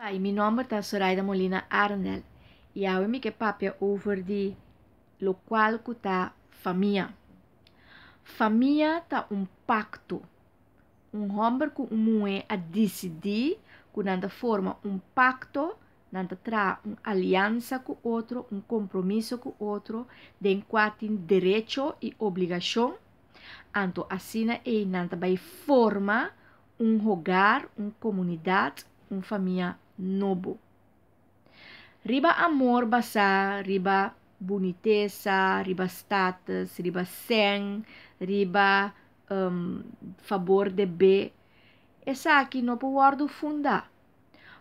Hi, meu nome é Zoraida Molina Arnel. Jag och min pappa över de lo qual kuta família. Família tá um pacto. Um homem com um a decidir quando forma um pacto, nanda tra uma aliança com outro, um compromisso com outro, den quatin direito e obrigação. Anto assina e nanda vai forma um hogar, uma comunidade, uma família nobo. Riba amor basa, riba boniteza, riba status, riba sen, riba um, favor de be. Essa aqui não pode fundar.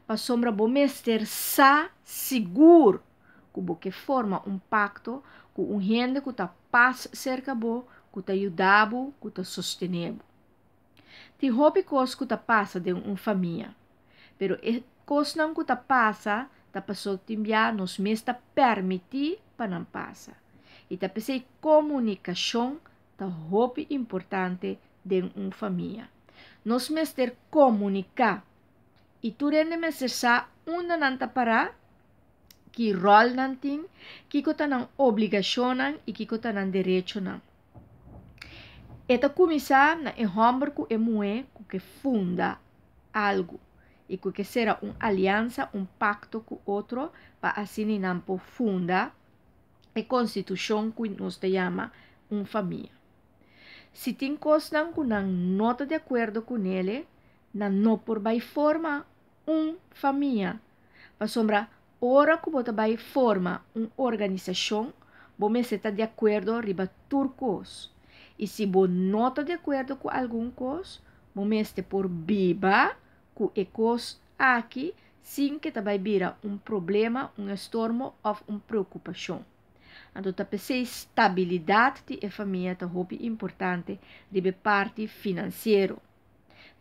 Mas sombra bom mestre sa seguro, como que forma um pacto com um rende que tá paz cerca bo, que tá ajudabo, que tá sostenebo. Te roupa que tá passa de um família, pero Kosnam kutapasa, tapasol timbia nos mesta permitir panampasa. pesei comunicação ta hopi importante de un família. Nos mester comunicar. E tu rende mester sa una nanta para ki rol nantin, ki kota nan obligação e ki kota nan direito nan. Eta começar na e hombre ku emue ku que funda algo y que será una alianza, un pacto con otro para así funda e constitución que nos llama un familia. Si te encostan que una nota de acuerdo con él, no por vai forma una familia. Para sombra, ora que bota vai forma una organización, vos está de acuerdo riba turcos. Y si no nota de acuerdo con algún cos, estar por biba cu ecoos aqui, sim que também vira un problema, un estormo ou uma preocupação. Então, também a tota estabilidade da família é importante da parte financeira,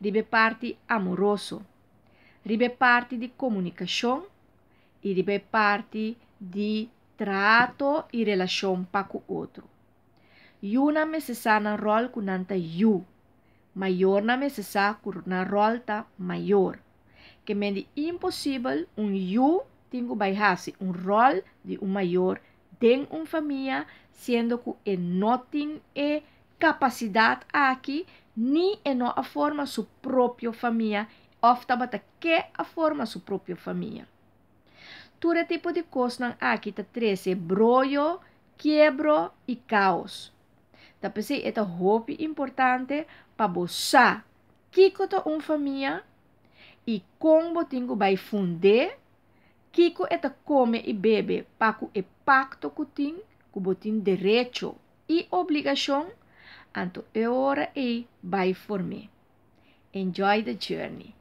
da parte amorosa, da parte di comunicação e da parte di trato e relação para o outro. Yuna mesesana rol kunanta yu. Mayor me se una na rolta mayor. Que me di imposible un you tengo baihasi, un rol de un mayor den un familia, siendo que no tiene e capacidad aquí, ni en no forma su propio familia, ofta bata que a forma su propia familia. Ture tipo de cosas aquí te trece broyo quiebro y caos. Tapi si ito hobby importante para sa kiko to um família e como tingo vai funde kiko ito come e bebe paku e pacto kutin kubotin direito e obrigação anto e ora e vai formar. Enjoy the journey.